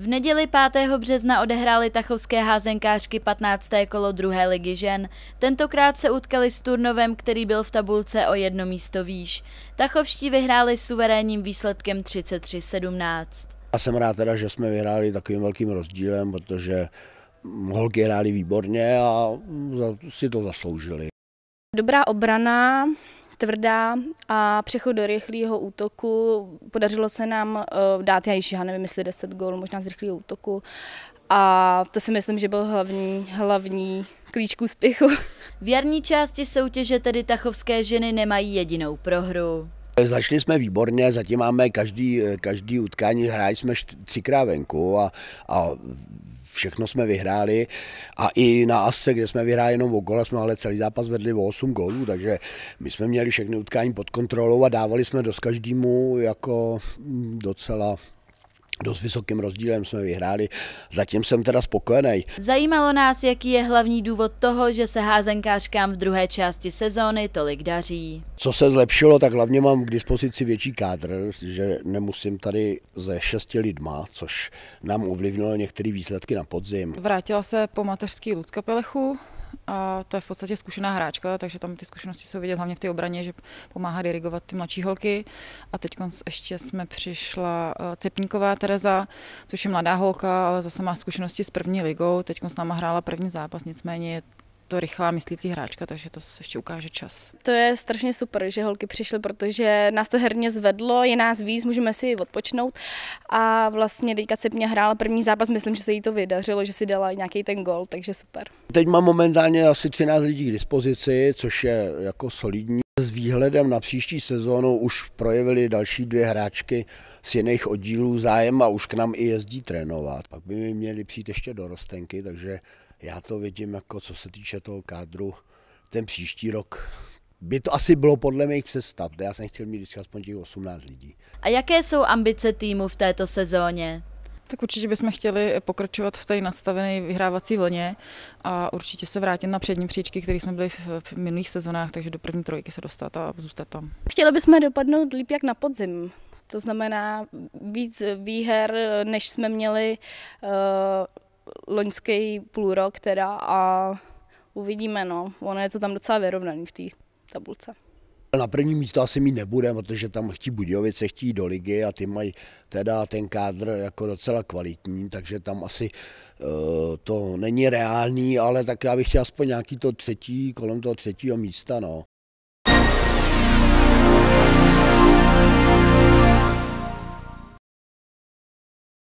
V neděli 5. března odehrály tachovské házenkářky 15. kolo druhé ligy žen. Tentokrát se utkali s turnovem, který byl v tabulce o jedno místo výš. Tachovští vyhráli suverénním výsledkem 33-17. Já jsem rád teda, že jsme vyhráli takovým velkým rozdílem, protože holky hráli výborně a si to zasloužili. Dobrá obrana, tvrdá a přechod do rychlého útoku. Podařilo se nám uh, dát, já již já nevím, jestli 10 gólů, možná z rychlého útoku. A to si myslím, že byl hlavní, hlavní klíč k úspěchu. V jarní části soutěže tedy tachovské ženy nemají jedinou prohru. Začali jsme výborně, zatím máme každý, eh, každý utkání, hráli jsme třikrát venku a, a všechno jsme vyhráli a i na Asce, kde jsme vyhráli jenom o gola, jsme ale celý zápas vedli o 8 gólů, takže my jsme měli všechny utkání pod kontrolou a dávali jsme dost každému jako docela Dost vysokým rozdílem jsme vyhráli, zatím jsem teda spokojený. Zajímalo nás, jaký je hlavní důvod toho, že se házenkářkám v druhé části sezóny tolik daří. Co se zlepšilo, tak hlavně mám k dispozici větší kádr, že nemusím tady ze šesti lidma, což nám ovlivnilo některé výsledky na podzim. Vrátila se po mateřský Lucka Pelechu, a to je v podstatě zkušená hráčka, takže tam ty zkušenosti jsou vidět hlavně v té obraně, že pomáhá dirigovat ty mladší holky. A teď ještě jsme přišla eh, Cepníková Tereza, což je mladá holka, ale zase má zkušenosti s první ligou. Teď s náma hrála první zápas, nicméně je to rychlá myslící hráčka, takže to ještě ukáže čas. To je strašně super, že holky přišly, protože nás to herně zvedlo, je nás víc, můžeme si odpočnout a vlastně teďka mě hrála první zápas, myslím, že se jí to vydařilo, že si dala nějaký ten gol, takže super. Teď mám momentálně asi 13 lidí k dispozici, což je jako solidní. S výhledem na příští sezónu už projevili další dvě hráčky z jiných oddílů zájem a už k nám i jezdí trénovat. Pak by mi měli přijít ještě do rostenky, takže já to vidím jako co se týče toho kádru ten příští rok. By to asi bylo podle mých představ, já jsem chtěl mít vždycky aspoň těch 18 lidí. A jaké jsou ambice týmu v této sezóně? Tak určitě bychom chtěli pokračovat v té nastavené vyhrávací vlně a určitě se vrátit na přední příčky, které jsme byli v minulých sezónách, takže do první trojky se dostat a zůstat tam. Chtěli bychom dopadnout líp jak na podzim. To znamená víc výher, než jsme měli uh, loňský půlrok teda a uvidíme, no. Ono je to tam docela vyrovnaný v té tabulce. Na první místo asi mít nebude, protože tam chtí Budějovice, chtí do ligy a ty mají teda ten kádr jako docela kvalitní, takže tam asi uh, to není reálný, ale tak já bych chtěl aspoň nějaký to třetí, kolem toho třetího místa. No.